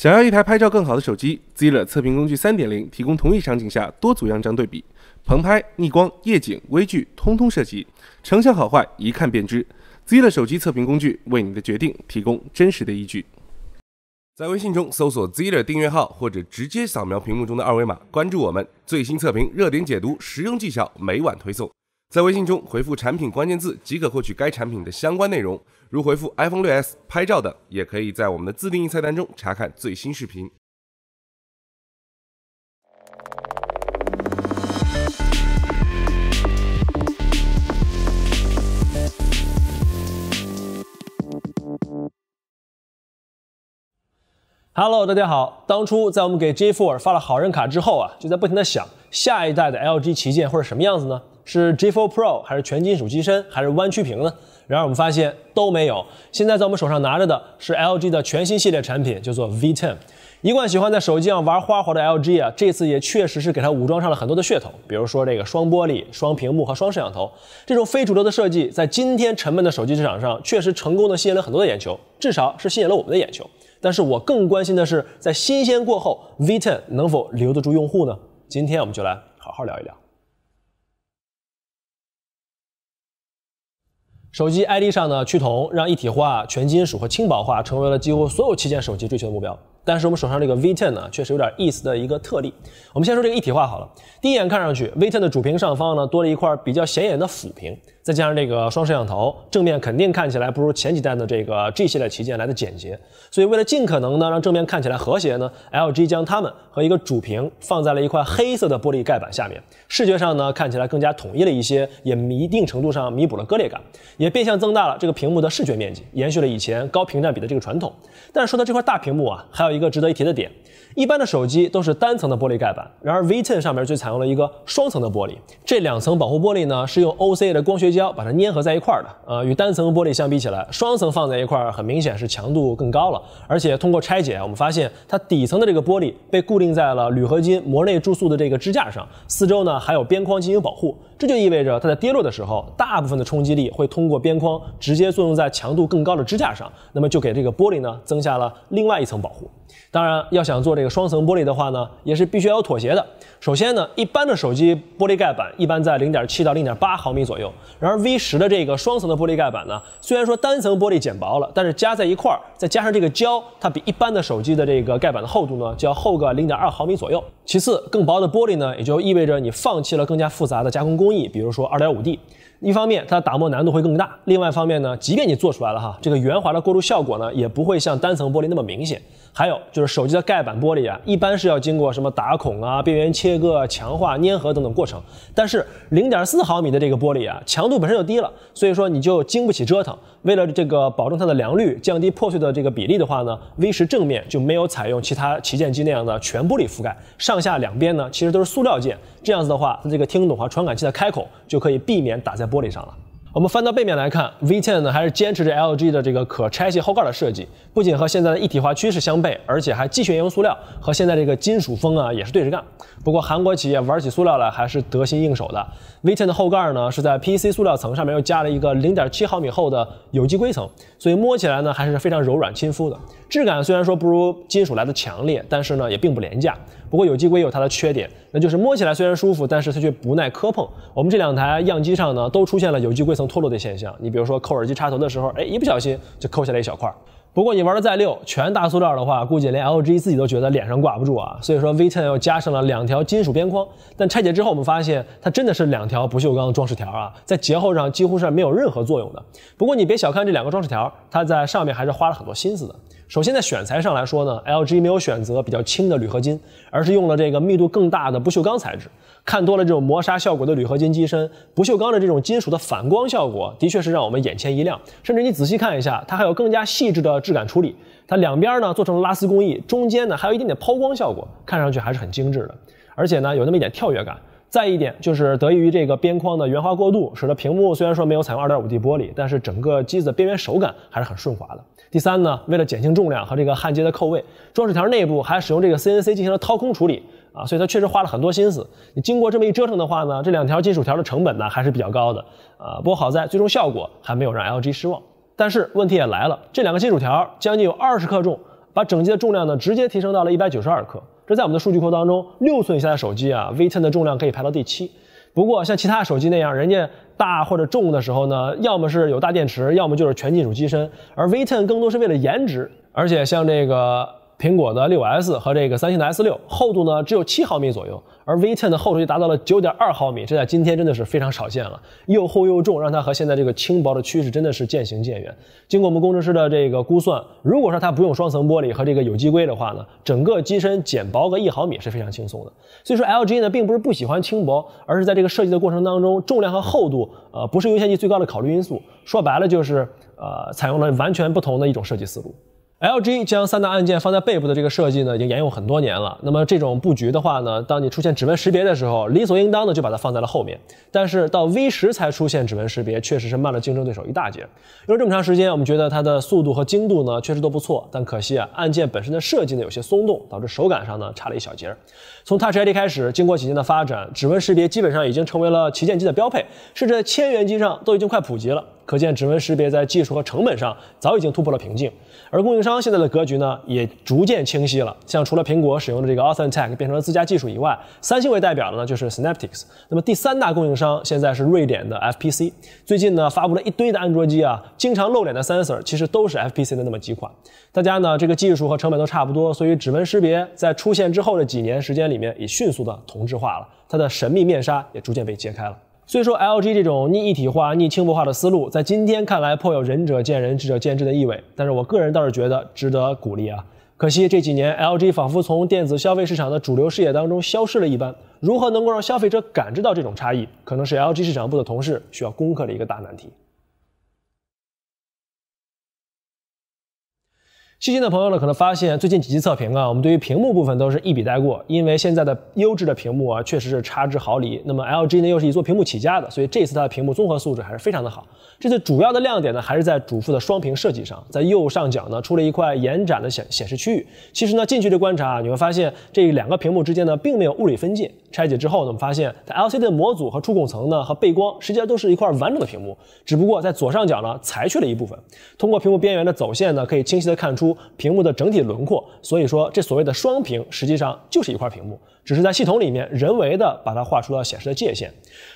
想要一台拍照更好的手机，Zer 测评工具三点零提供同一场景下多组样张对比，棚拍、逆光、夜景、微距，通通涉及，成像好坏一看便知。Zer 手机测评工具为你的决定提供真实的依据。在微信中搜索 Zer 订阅号，或者直接扫描屏幕中的二维码，关注我们，最新测评、热点解读、实用技巧，每晚推送。在微信中回复产品关键字即可获取该产品的相关内容，如回复 iPhone 六 S、拍照等，也可以在我们的自定义菜单中查看最新视频。Hello，大家好！当初在我们给 G Four 发了好人卡之后啊，就在不停的想，下一代的 LG 旗舰会是什么样子呢？是 G4 Pro 还是全金属机身，还是弯曲屏呢？然而我们发现都没有。现在在我们手上拿着的是 LG 的全新系列产品，叫做 V10。一贯喜欢在手机上玩花活的 LG 啊，这次也确实是给它武装上了很多的噱头，比如说这个双玻璃、双屏幕和双摄像头。这种非主流的设计，在今天沉闷的手机市场上，确实成功的吸引了很多的眼球，至少是吸引了我们的眼球。但是我更关心的是，在新鲜过后，V10 能否留得住用户呢？今天我们就来好好聊一聊。手机 ID 上的趋同，让一体化、全金属和轻薄化成为了几乎所有旗舰手机追求的目标。但是我们手上这个 V10 呢，确实有点意思的一个特例。我们先说这个一体化好了。第一眼看上去，V10 的主屏上方呢多了一块比较显眼的辅屏。再加上这个双摄像头，正面肯定看起来不如前几代的这个 G 系列旗舰来的简洁。所以为了尽可能呢让正面看起来和谐呢，LG 将它们和一个主屏放在了一块黑色的玻璃盖板下面，视觉上呢看起来更加统一了一些，也一定程度上弥补了割裂感，也变相增大了这个屏幕的视觉面积，延续了以前高屏占比的这个传统。但是说到这块大屏幕啊，还有一个值得一提的点，一般的手机都是单层的玻璃盖板，然而 V10 上面却采用了一个双层的玻璃，这两层保护玻璃呢是用 OCA 的光学。胶把它粘合在一块儿的，呃，与单层玻璃相比起来，双层放在一块儿，很明显是强度更高了。而且通过拆解，我们发现它底层的这个玻璃被固定在了铝合金膜内注塑的这个支架上，四周呢还有边框进行保护。这就意味着它在跌落的时候，大部分的冲击力会通过边框直接作用在强度更高的支架上，那么就给这个玻璃呢增下了另外一层保护。当然，要想做这个双层玻璃的话呢，也是必须要有妥协的。首先呢，一般的手机玻璃盖板一般在零点七到零点八毫米左右，然而 V 十的这个双层的玻璃盖板呢，虽然说单层玻璃减薄了，但是加在一块儿，再加上这个胶，它比一般的手机的这个盖板的厚度呢就要厚个零点二毫米左右。其次，更薄的玻璃呢，也就意味着你放弃了更加复杂的加工工。工艺，比如说二点五 D，一方面它打磨难度会更大，另外一方面呢，即便你做出来了哈，这个圆滑的过渡效果呢，也不会像单层玻璃那么明显。还有就是手机的盖板玻璃啊，一般是要经过什么打孔啊、边缘切割、强化、粘合等等过程，但是零点四毫米的这个玻璃啊，强度本身就低了，所以说你就经不起折腾。为了这个保证它的良率，降低破碎的这个比例的话呢，V 十正面就没有采用其他旗舰机那样的全玻璃覆盖，上下两边呢其实都是塑料件，这样子的话，它这个听筒和传感器的开口就可以避免打在玻璃上了。我们翻到背面来看，V10 呢还是坚持着 LG 的这个可拆卸后盖的设计，不仅和现在的一体化趋势相悖，而且还继续沿用塑料，和现在这个金属风啊也是对着干。不过韩国企业玩起塑料来还是得心应手的。V10 的后盖呢是在 PC 塑料层上面又加了一个0.7毫米厚的有机硅层，所以摸起来呢还是非常柔软亲肤的质感。虽然说不如金属来的强烈，但是呢也并不廉价。不过有机硅有它的缺点，那就是摸起来虽然舒服，但是它却不耐磕碰。我们这两台样机上呢，都出现了有机硅层脱落的现象。你比如说扣耳机插头的时候，哎，一不小心就扣下来一小块。不过你玩的再溜，全大塑料的话，估计连 LG 自己都觉得脸上挂不住啊。所以说 V10 又加上了两条金属边框，但拆解之后我们发现，它真的是两条不锈钢装饰条啊，在结构上几乎是没有任何作用的。不过你别小看这两个装饰条，它在上面还是花了很多心思的。首先，在选材上来说呢，LG 没有选择比较轻的铝合金，而是用了这个密度更大的不锈钢材质。看多了这种磨砂效果的铝合金机身，不锈钢的这种金属的反光效果，的确是让我们眼前一亮。甚至你仔细看一下，它还有更加细致的质感处理。它两边呢做成了拉丝工艺，中间呢还有一定点抛光效果，看上去还是很精致的。而且呢，有那么一点跳跃感。再一点就是得益于这个边框的圆滑过渡，使得屏幕虽然说没有采用二点五 D 玻璃，但是整个机子边缘手感还是很顺滑的。第三呢，为了减轻重量和这个焊接的扣位，装饰条内部还使用这个 CNC 进行了掏空处理啊，所以它确实花了很多心思。你经过这么一折腾的话呢，这两条金属条的成本呢还是比较高的啊。不过好在最终效果还没有让 LG 失望，但是问题也来了，这两个金属条将近有二十克重，把整机的重量呢直接提升到了一百九十二克。这在我们的数据库当中，六寸以下的手机啊，V10 的重量可以排到第七。不过像其他手机那样，人家大或者重的时候呢，要么是有大电池，要么就是全金属机身。而 V10 更多是为了颜值，而且像这个。苹果的六 S 和这个三星的 S 六厚度呢只有七毫米左右，而 V10 的厚度就达到了九点二毫米，这在今天真的是非常少见了。又厚又重，让它和现在这个轻薄的趋势真的是渐行渐远。经过我们工程师的这个估算，如果说它不用双层玻璃和这个有机硅的话呢，整个机身减薄个一毫米是非常轻松的。所以说 LG 呢并不是不喜欢轻薄，而是在这个设计的过程当中，重量和厚度呃不是优先级最高的考虑因素。说白了就是呃采用了完全不同的一种设计思路。LG 将三大按键放在背部的这个设计呢，已经沿用很多年了。那么这种布局的话呢，当你出现指纹识别的时候，理所应当的就把它放在了后面。但是到 V 十才出现指纹识别，确实是慢了竞争对手一大截。用了这么长时间，我们觉得它的速度和精度呢，确实都不错。但可惜啊，按键本身的设计呢，有些松动，导致手感上呢差了一小截。从 Touch ID 开始，经过几年的发展，指纹识别基本上已经成为了旗舰机的标配，甚至在千元机上都已经快普及了。可见指纹识别在技术和成本上早已经突破了瓶颈，而供应商现在的格局呢，也逐渐清晰了。像除了苹果使用的这个 a u t h e n t e h 变成了自家技术以外，三星为代表的呢就是 Synaptics。那么第三大供应商现在是瑞典的 FPC。最近呢发布了一堆的安卓机啊，经常露脸的 sensor 其实都是 FPC 的那么几款。大家呢这个技术和成本都差不多，所以指纹识别在出现之后的几年时间里面，也迅速的同质化了，它的神秘面纱也逐渐被揭开了。虽说 LG 这种逆一体化、逆轻薄化的思路，在今天看来颇有仁者见仁、智者见智的意味，但是我个人倒是觉得值得鼓励啊。可惜这几年 LG 仿佛从电子消费市场的主流视野当中消失了一般，如何能够让消费者感知到这种差异，可能是 LG 市场部的同事需要攻克的一个大难题。细心的朋友呢，可能发现最近几期测评啊，我们对于屏幕部分都是一笔带过，因为现在的优质的屏幕啊，确实是差之毫厘。那么 LG 呢，又是以做屏幕起家的，所以这次它的屏幕综合素质还是非常的好。这次主要的亮点呢，还是在主副的双屏设计上，在右上角呢，出了一块延展的显显示区域。其实呢，近距离观察，啊，你会发现这两个屏幕之间呢，并没有物理分界。拆解之后，呢，我们发现 LCD 模组和触控层呢，和背光，实际上都是一块完整的屏幕，只不过在左上角呢，裁去了一部分。通过屏幕边缘的走线呢，可以清晰的看出。屏幕的整体轮廓，所以说这所谓的双屏实际上就是一块屏幕，只是在系统里面人为的把它画出了显示的界限。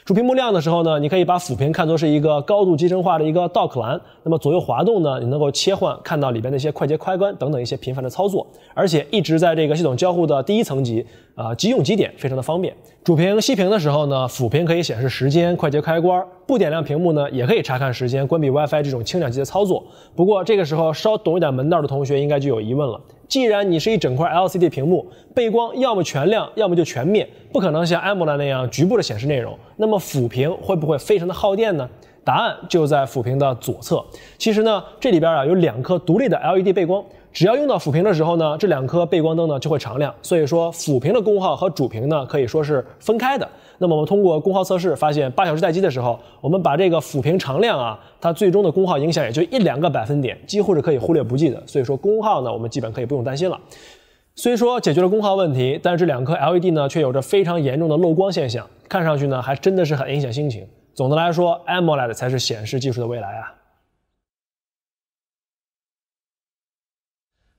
主屏幕亮的时候呢，你可以把辅屏看作是一个高度集成化的一个 dock 栏，那么左右滑动呢，你能够切换看到里边的一些快捷开关等等一些频繁的操作，而且一直在这个系统交互的第一层级，啊，即用即点，非常的方便。主屏熄屏的时候呢，辅屏可以显示时间、快捷开关。不点亮屏幕呢，也可以查看时间、关闭 WiFi 这种轻量级的操作。不过这个时候，稍懂一点门道的同学应该就有疑问了：既然你是一整块 LCD 屏幕，背光要么全亮，要么就全灭，不可能像 AMOLED 那样局部的显示内容。那么辅屏会不会非常的耗电呢？答案就在辅屏的左侧。其实呢，这里边啊有两颗独立的 LED 背光。只要用到抚屏的时候呢，这两颗背光灯呢就会常亮，所以说抚屏的功耗和主屏呢可以说是分开的。那么我们通过功耗测试发现，八小时待机的时候，我们把这个抚屏常亮啊，它最终的功耗影响也就一两个百分点，几乎是可以忽略不计的。所以说功耗呢，我们基本可以不用担心了。虽说解决了功耗问题，但是这两颗 LED 呢却有着非常严重的漏光现象，看上去呢还真的是很影响心情。总的来说，AMOLED 才是显示技术的未来啊。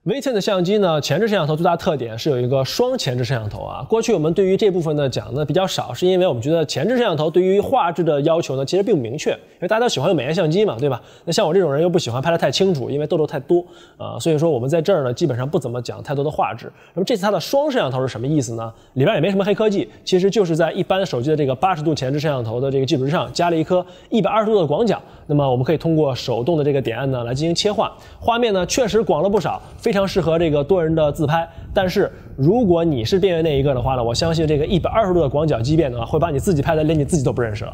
v10 的相机呢，前置摄像头最大的特点是有一个双前置摄像头啊。过去我们对于这部分呢讲的比较少，是因为我们觉得前置摄像头对于画质的要求呢其实并不明确，因为大家都喜欢用美颜相机嘛，对吧？那像我这种人又不喜欢拍得太清楚，因为痘痘太多啊，所以说我们在这儿呢基本上不怎么讲太多的画质。那么这次它的双摄像头是什么意思呢？里边也没什么黑科技，其实就是在一般手机的这个八十度前置摄像头的这个基础之上加了一颗一百二十度的广角。那么我们可以通过手动的这个点按呢来进行切换，画面呢确实广了不少，非。非常适合这个多人的自拍，但是如果你是边缘那一个的话呢，我相信这个一百二十度的广角畸变呢，会把你自己拍的连你自己都不认识了。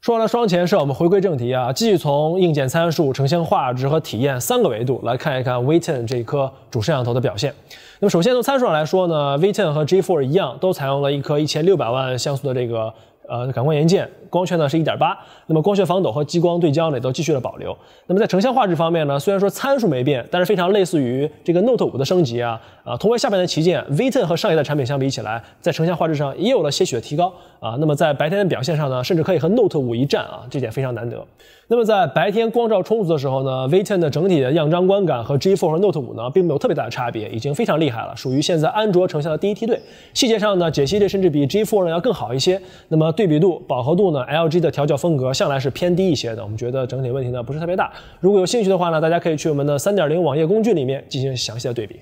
说完了双前摄，我们回归正题啊，继续从硬件参数、成像画质和体验三个维度来看一看 w e 0 h 这一颗主摄像头的表现。那么首先从参数上来说呢 w e 0 h 和 G4 一样，都采用了一颗一千六百万像素的这个。呃，感光元件光圈呢是一点八，那么光学防抖和激光对焦呢都继续了保留。那么在成像画质方面呢，虽然说参数没变，但是非常类似于这个 Note 五的升级啊，啊，同为下半年旗舰，V10 和上一代产品相比起来，在成像画质上也有了些许的提高啊。那么在白天的表现上呢，甚至可以和 Note 五一战啊，这点非常难得。那么在白天光照充足的时候呢，V10 的整体的样张观感和 G4 和 Note5 呢并没有特别大的差别，已经非常厉害了，属于现在安卓成像的第一梯队。细节上呢，解析力甚至比 G4 呢要更好一些。那么对比度、饱和度呢，LG 的调教风格向来是偏低一些的，我们觉得整体问题呢不是特别大。如果有兴趣的话呢，大家可以去我们的三点零网页工具里面进行详细的对比。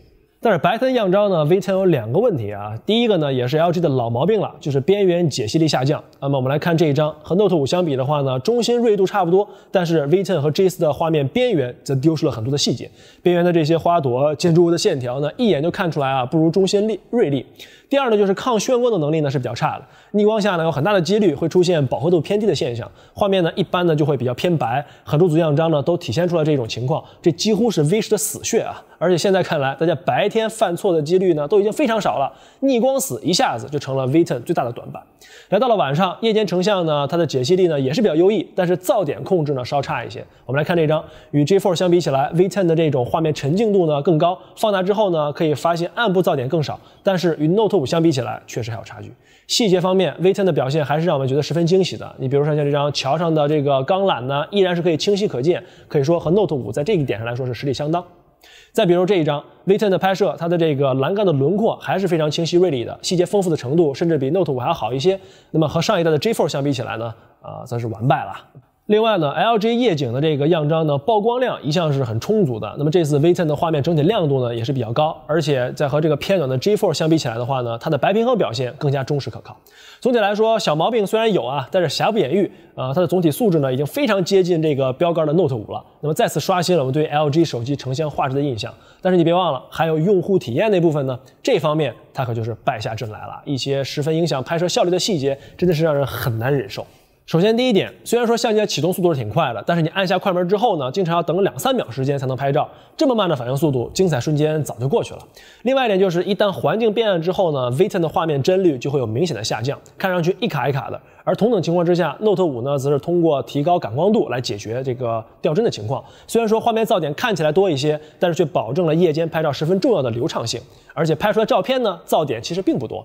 但是白色样张呢，V10 有两个问题啊。第一个呢，也是 LG 的老毛病了，就是边缘解析力下降。那么我们来看这一张，和 Note5 相比的话呢，中心锐度差不多，但是 V10 和 G4 的画面边缘则丢失了很多的细节。边缘的这些花朵、建筑物的线条呢，一眼就看出来啊，不如中心力锐利。第二呢，就是抗眩光的能力呢是比较差的。逆光下呢，有很大的几率会出现饱和度偏低的现象，画面呢一般呢就会比较偏白。很多组样张呢都体现出了这种情况，这几乎是 V10 的死穴啊。而且现在看来，大家白天犯错的几率呢都已经非常少了，逆光死一下子就成了 V10 最大的短板。来到了晚上，夜间成像呢，它的解析力呢也是比较优异，但是噪点控制呢稍差一些。我们来看这张，与 G4 相比起来，V10 的这种画面沉静度呢更高。放大之后呢，可以发现暗部噪点更少，但是与 Note 5相比起来，确实还有差距。细节方面，V10 的表现还是让我们觉得十分惊喜的。你比如说像这张桥上的这个钢缆呢，依然是可以清晰可见，可以说和 Note 5在这一点上来说是实力相当。再比如这一张 V10 的拍摄，它的这个栏杆的轮廓还是非常清晰锐利的，细节丰富的程度甚至比 Note5 还要好一些。那么和上一代的 u 4相比起来呢，呃，算是完败了。另外呢，LG 夜景的这个样张呢，曝光量一向是很充足的。那么这次 V10 的画面整体亮度呢也是比较高，而且在和这个偏暖的 G4 相比起来的话呢，它的白平衡表现更加忠实可靠。总体来说，小毛病虽然有啊，但是瑕不掩瑜，呃，它的总体素质呢已经非常接近这个标杆的 Note5 了。那么再次刷新了我们对 LG 手机成像画质的印象。但是你别忘了，还有用户体验那部分呢，这方面它可就是败下阵来了。一些十分影响拍摄效率的细节，真的是让人很难忍受。首先，第一点，虽然说相机的启动速度是挺快的，但是你按下快门之后呢，经常要等两三秒时间才能拍照，这么慢的反应速度，精彩瞬间早就过去了。另外一点就是，一旦环境变暗之后呢，V10 的画面帧率就会有明显的下降，看上去一卡一卡的。而同等情况之下，Note 5呢，则是通过提高感光度来解决这个掉帧的情况。虽然说画面噪点看起来多一些，但是却保证了夜间拍照十分重要的流畅性，而且拍出来照片呢，噪点其实并不多。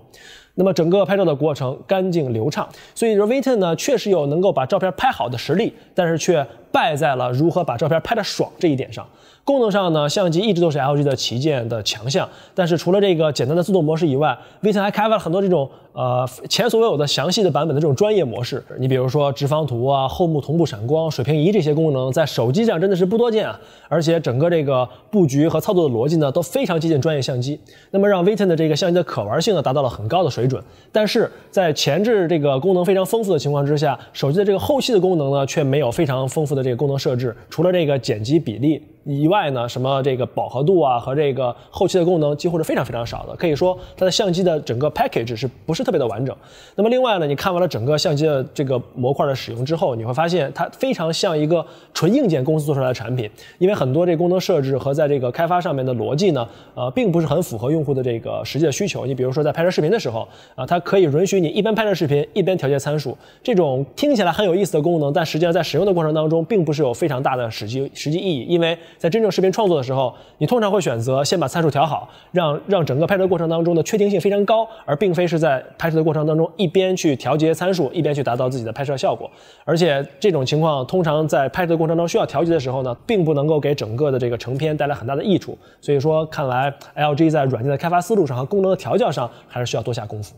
那么整个拍照的过程干净流畅，所以说 Vinton 呢确实有能够把照片拍好的实力，但是却。败在了如何把照片拍的爽这一点上。功能上呢，相机一直都是 LG 的旗舰的强项。但是除了这个简单的自动模式以外，V10 还开发了很多这种呃前所未有的详细的版本的这种专业模式。你比如说直方图啊、后幕同步闪光、水平仪这些功能，在手机上真的是不多见啊。而且整个这个布局和操作的逻辑呢，都非常接近专业相机。那么让 V10 的这个相机的可玩性呢，达到了很高的水准。但是在前置这个功能非常丰富的情况之下，手机的这个后期的功能呢，却没有非常丰富的。这个功能设置，除了这个剪辑比例。以外呢，什么这个饱和度啊和这个后期的功能几乎是非常非常少的，可以说它的相机的整个 package 是不是特别的完整？那么另外呢，你看完了整个相机的这个模块的使用之后，你会发现它非常像一个纯硬件公司做出来的产品，因为很多这功能设置和在这个开发上面的逻辑呢，呃，并不是很符合用户的这个实际的需求。你比如说在拍摄视频的时候，啊，它可以允许你一边拍摄视频一边调节参数，这种听起来很有意思的功能，但实际上在使用的过程当中，并不是有非常大的实际实际意义，因为。在真正视频创作的时候，你通常会选择先把参数调好，让让整个拍摄过程当中的确定性非常高，而并非是在拍摄的过程当中一边去调节参数，一边去达到自己的拍摄效果。而且这种情况通常在拍摄的过程当中需要调节的时候呢，并不能够给整个的这个成片带来很大的益处。所以说，看来 LG 在软件的开发思路上和功能的调教上，还是需要多下功夫。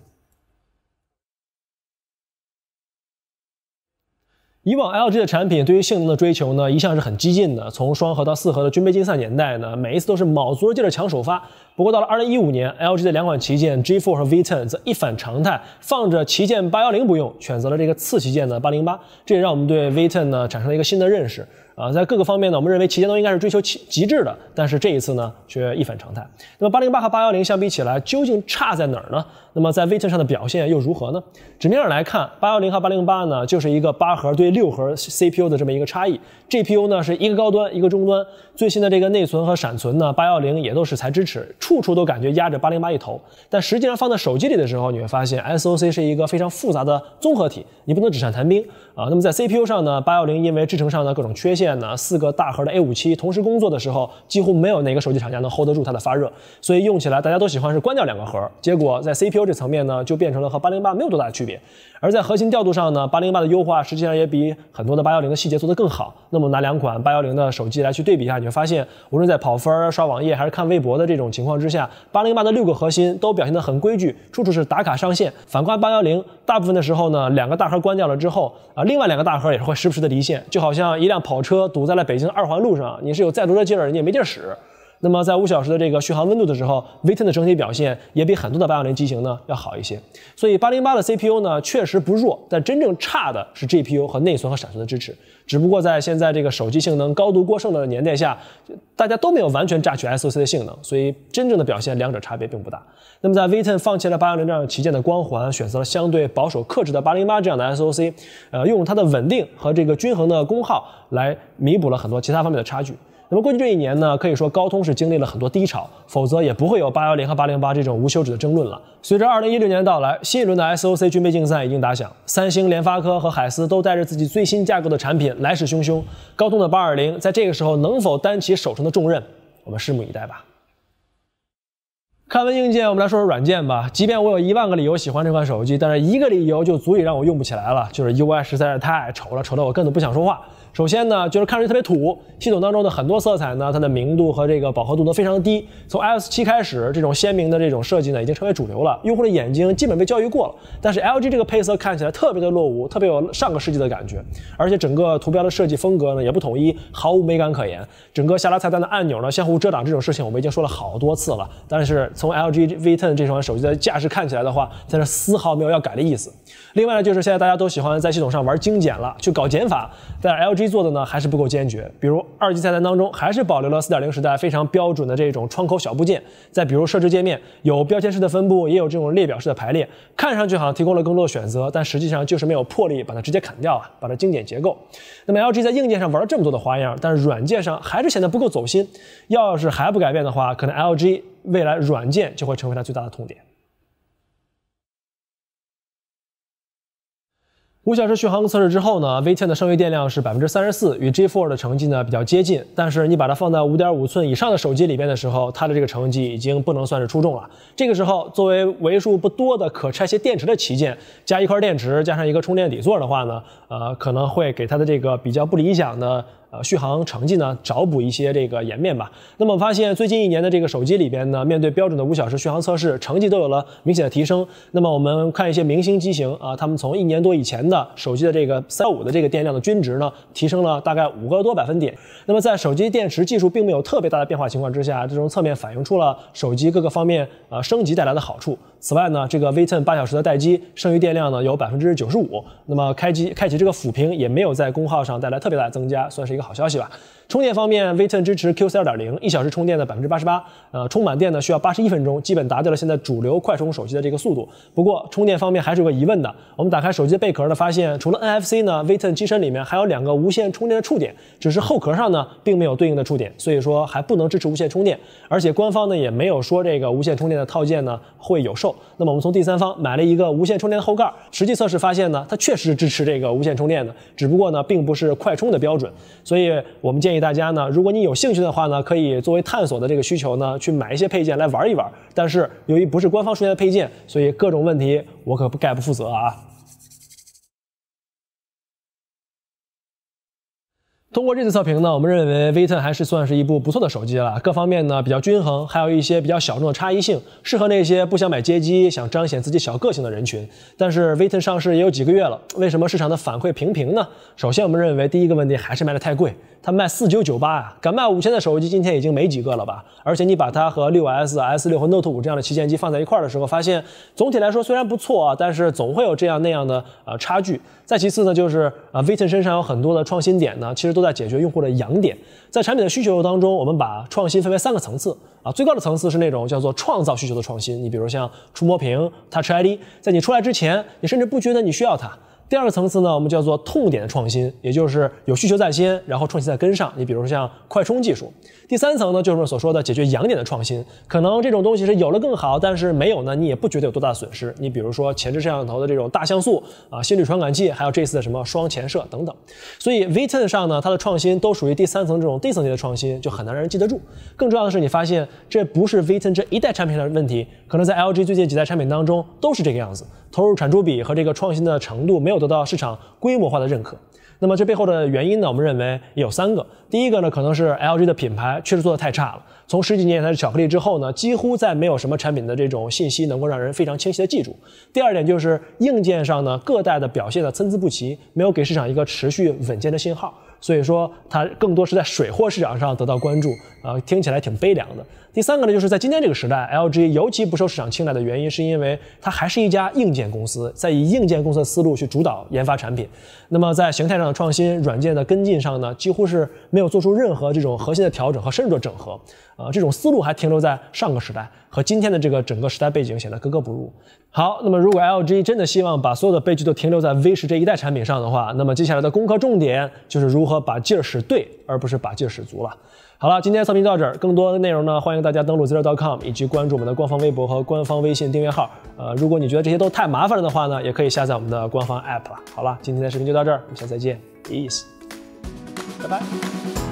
以往 LG 的产品对于性能的追求呢，一向是很激进的。从双核到四核的军备竞赛年代呢，每一次都是卯足了劲儿的抢首发。不过到了2015年，LG 的两款旗舰 G4 和 V10 则一反常态，放着旗舰810不用，选择了这个次旗舰的808，这也让我们对 V10 呢产生了一个新的认识。啊，在各个方面呢，我们认为旗舰都应该是追求极极致的，但是这一次呢，却一反常态。那么八零八和八幺零相比起来，究竟差在哪儿呢？那么在微 i 上的表现又如何呢？纸面上来看，八幺零和八零八呢，就是一个八核对六核 CPU 的这么一个差异，GPU 呢是一个高端一个中端，最新的这个内存和闪存呢，八幺零也都是才支持，处处都感觉压着八零八一头，但实际上放在手机里的时候，你会发现 SOC 是一个非常复杂的综合体，你不能纸上谈兵。啊，那么在 CPU 上呢，八幺零因为制程上的各种缺陷呢，四个大核的 A 五七同时工作的时候，几乎没有哪个手机厂家能 hold 得住它的发热，所以用起来大家都喜欢是关掉两个核。结果在 CPU 这层面呢，就变成了和八零八没有多大的区别。而在核心调度上呢，八零八的优化实际上也比很多的八幺零的细节做得更好。那么拿两款八幺零的手机来去对比一下，你就发现，无论在跑分、刷网页还是看微博的这种情况之下，八零八的六个核心都表现得很规矩，处处是打卡上线。反观八幺零，大部分的时候呢，两个大核关掉了之后啊。另外两个大盒也是会时不时的离线，就好像一辆跑车堵在了北京二环路上，你是有再多的劲儿，你也没地使。那么在五小时的这个续航温度的时候，V10 的整体表现也比很多的八幺零机型呢要好一些。所以八零八的 CPU 呢确实不弱，但真正差的是 GPU 和内存和闪存的支持。只不过在现在这个手机性能高度过剩的年代下，大家都没有完全榨取 SOC 的性能，所以真正的表现两者差别并不大。那么在 V10 放弃了八幺零这样旗舰的光环，选择了相对保守克制的八零八这样的 SOC，呃，用它的稳定和这个均衡的功耗来弥补了很多其他方面的差距。那么过去这一年呢，可以说高通是经历了很多低潮，否则也不会有八幺零和八零八这种无休止的争论了。随着二零一六年到来，新一轮的 SOC 军备竞赛已经打响，三星、联发科和海思都带着自己最新架构的产品来势汹汹。高通的八二零在这个时候能否担起手上的重任，我们拭目以待吧。看完硬件，我们来说说软件吧。即便我有一万个理由喜欢这款手机，但是一个理由就足以让我用不起来了，就是 UI 实在是太丑了，丑的我根本不想说话。首先呢，就是看上去特别土，系统当中的很多色彩呢，它的明度和这个饱和度都非常的低。从 iOS 七开始，这种鲜明的这种设计呢，已经成为主流了。用户的眼睛基本被教育过了。但是 LG 这个配色看起来特别的落伍，特别有上个世纪的感觉。而且整个图标的设计风格呢，也不统一，毫无美感可言。整个下拉菜单的按钮呢，相互遮挡这种事情，我们已经说了好多次了。但是从 LG V10 这款手机的架势看起来的话，在这丝毫没有要改的意思。另外呢，就是现在大家都喜欢在系统上玩精简了，去搞减法，在 LG。做的呢还是不够坚决，比如二级菜单当中还是保留了四点零时代非常标准的这种窗口小部件，再比如设置界面有标签式的分布，也有这种列表式的排列，看上去好像提供了更多的选择，但实际上就是没有魄力把它直接砍掉啊，把它精简结构。那么 LG 在硬件上玩了这么多的花样，但软件上还是显得不够走心。要是还不改变的话，可能 LG 未来软件就会成为它最大的痛点。五小时续航测试之后呢，V10 的剩余电量是百分之三十四，与 G4 的成绩呢比较接近。但是你把它放在五点五寸以上的手机里边的时候，它的这个成绩已经不能算是出众了。这个时候，作为为数不多的可拆卸电池的旗舰，加一块电池，加上一个充电底座的话呢，呃，可能会给它的这个比较不理想的。呃，续航成绩呢，找补一些这个颜面吧。那么发现，最近一年的这个手机里边呢，面对标准的五小时续航测试，成绩都有了明显的提升。那么我们看一些明星机型啊，他们从一年多以前的手机的这个三五的这个电量的均值呢，提升了大概五个多百分点。那么在手机电池技术并没有特别大的变化情况之下，这从侧面反映出了手机各个方面呃升级带来的好处。此外呢，这个 V10 八小时的待机剩余电量呢有百分之九十五，那么开机开启这个辅屏也没有在功耗上带来特别大的增加，算是一个好消息吧。充电方面 v t o n 支持 QC 二点零，一小时充电的百分之八十八。呃，充满电呢需要八十一分钟，基本达到了现在主流快充手机的这个速度。不过充电方面还是有个疑问的。我们打开手机的背壳呢，发现除了 NFC 呢 v t o n 机身里面还有两个无线充电的触点，只是后壳上呢并没有对应的触点，所以说还不能支持无线充电。而且官方呢也没有说这个无线充电的套件呢会有售。那么我们从第三方买了一个无线充电的后盖，实际测试发现呢，它确实支持这个无线充电的，只不过呢并不是快充的标准。所以我们建议。大家呢，如果你有兴趣的话呢，可以作为探索的这个需求呢，去买一些配件来玩一玩。但是由于不是官方出现的配件，所以各种问题我可不概不负责啊。通过这次测评呢，我们认为 v10 还是算是一部不错的手机了，各方面呢比较均衡，还有一些比较小众的差异性，适合那些不想买街机、想彰显自己小个性的人群。但是 v10 上市也有几个月了，为什么市场的反馈平平呢？首先，我们认为第一个问题还是卖的太贵，它卖四九九八啊，敢卖五千的手机，今天已经没几个了吧？而且你把它和六 S、S 六和 Note 五这样的旗舰机放在一块儿的时候，发现总体来说虽然不错啊，但是总会有这样那样的呃差距。再其次呢，就是啊 v10 身上有很多的创新点呢，其实都。在解决用户的痒点，在产品的需求当中，我们把创新分为三个层次啊，最高的层次是那种叫做创造需求的创新。你比如像触摸屏、Touch ID，在你出来之前，你甚至不觉得你需要它。第二个层次呢，我们叫做痛点的创新，也就是有需求在先，然后创新在跟上。你比如说像快充技术。第三层呢，就是所说的解决痒点的创新，可能这种东西是有了更好，但是没有呢，你也不觉得有多大损失。你比如说前置摄像头的这种大像素啊，心率传感器，还有这次的什么双前摄等等。所以 V10 上呢，它的创新都属于第三层这种低层级的创新，就很难让人记得住。更重要的是，你发现这不是 V10 这一代产品的问题，可能在 LG 最近几代产品当中都是这个样子。投入产出比和这个创新的程度没有得到市场规模化的认可。那么这背后的原因呢？我们认为有三个。第一个呢，可能是 LG 的品牌确实做的太差了。从十几年前的巧克力之后呢，几乎在没有什么产品的这种信息能够让人非常清晰的记住。第二点就是硬件上呢，各代的表现的参差不齐，没有给市场一个持续稳健的信号。所以说它更多是在水货市场上得到关注。啊，听起来挺悲凉的。第三个呢，就是在今天这个时代，L G 尤其不受市场青睐的原因，是因为它还是一家硬件公司，在以硬件公司的思路去主导研发产品。那么在形态上的创新、软件的跟进上呢，几乎是没有做出任何这种核心的调整和深入的整合。呃，这种思路还停留在上个时代，和今天的这个整个时代背景显得格格不入。好，那么如果 L G 真的希望把所有的悲剧都停留在 V 十这一代产品上的话，那么接下来的功课重点就是如何把劲儿使对。而不是把劲使足了。好了，今天的测评到这儿。更多的内容呢，欢迎大家登录 z a e r c o m 以及关注我们的官方微博和官方微信订阅号。呃，如果你觉得这些都太麻烦了的话呢，也可以下载我们的官方 app 了。好了，今天的视频就到这儿，我们下次再见，p e e a c 拜拜。